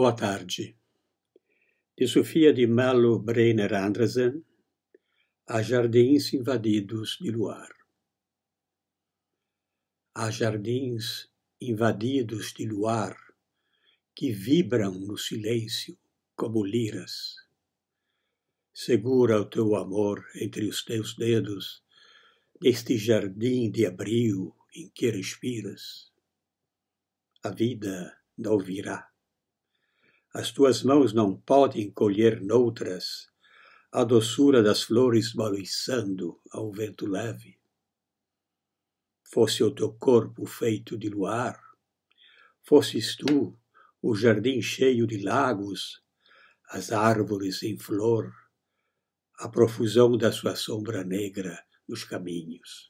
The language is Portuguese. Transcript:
Boa tarde. De Sofia de Mello Breiner Andresen a Jardins Invadidos de Luar. Há jardins invadidos de luar que vibram no silêncio como liras. Segura o teu amor entre os teus dedos neste jardim de abril em que respiras. A vida não virá as tuas mãos não podem colher noutras a doçura das flores balançando ao vento leve. Fosse o teu corpo feito de luar, fosses tu o jardim cheio de lagos, as árvores em flor, a profusão da sua sombra negra nos caminhos.